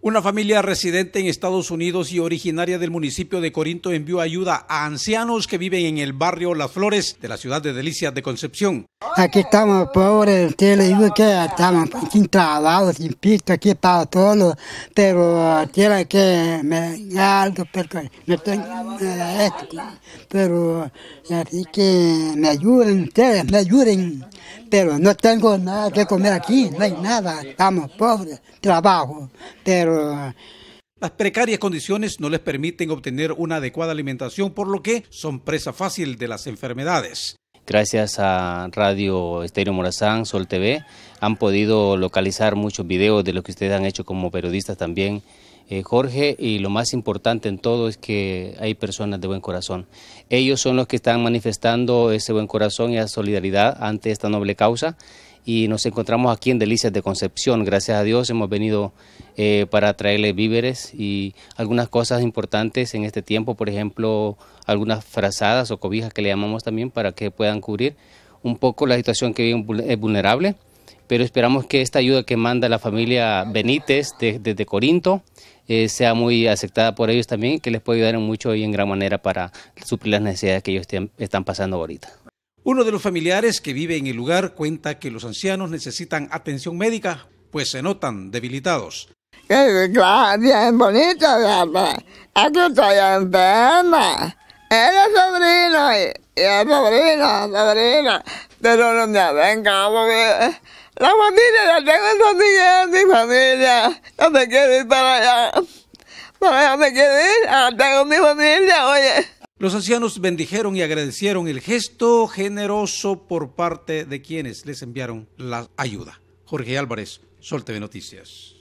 Una familia residente en Estados Unidos y originaria del municipio de Corinto envió ayuda a ancianos que viven en el barrio Las Flores de la ciudad de Delicias de Concepción. Aquí estamos pobres, le digo que estamos sin trabajo, sin aquí para todo, pero tiene ah, que me algo, pero tengo esto, pero ah, así que me ayuden ustedes, me ayuden pero no tengo nada que comer aquí, no hay nada, estamos pobres, trabajo, pero... Eh, las precarias condiciones no les permiten obtener una adecuada alimentación, por lo que son presa fácil de las enfermedades gracias a Radio Estéreo Morazán, Sol TV, han podido localizar muchos videos de lo que ustedes han hecho como periodistas también. Eh, Jorge, y lo más importante en todo es que hay personas de buen corazón. Ellos son los que están manifestando ese buen corazón y esa solidaridad ante esta noble causa y nos encontramos aquí en Delicias de Concepción. Gracias a Dios hemos venido eh, para traerles víveres y algunas cosas importantes en este tiempo, por ejemplo, algunas frazadas o cobijas que le llamamos también para que puedan cubrir un poco la situación que es vulnerable. Pero esperamos que esta ayuda que manda la familia Benítez desde Corinto eh, sea muy aceptada por ellos también, que les pueda ayudar mucho y en gran manera para suplir las necesidades que ellos están pasando ahorita. Uno de los familiares que vive en el lugar cuenta que los ancianos necesitan atención médica, pues se notan debilitados. Bien bonito, aquí estoy enferma. Era sobrino, y es sobrino, sobrino. Pero no me venga, porque la familia la tengo en mi familia. No me quiero ir para allá. Para allá me quiero ir, ah, tengo mi familia, oye. Los ancianos bendijeron y agradecieron el gesto generoso por parte de quienes les enviaron la ayuda. Jorge Álvarez, Sol TV Noticias.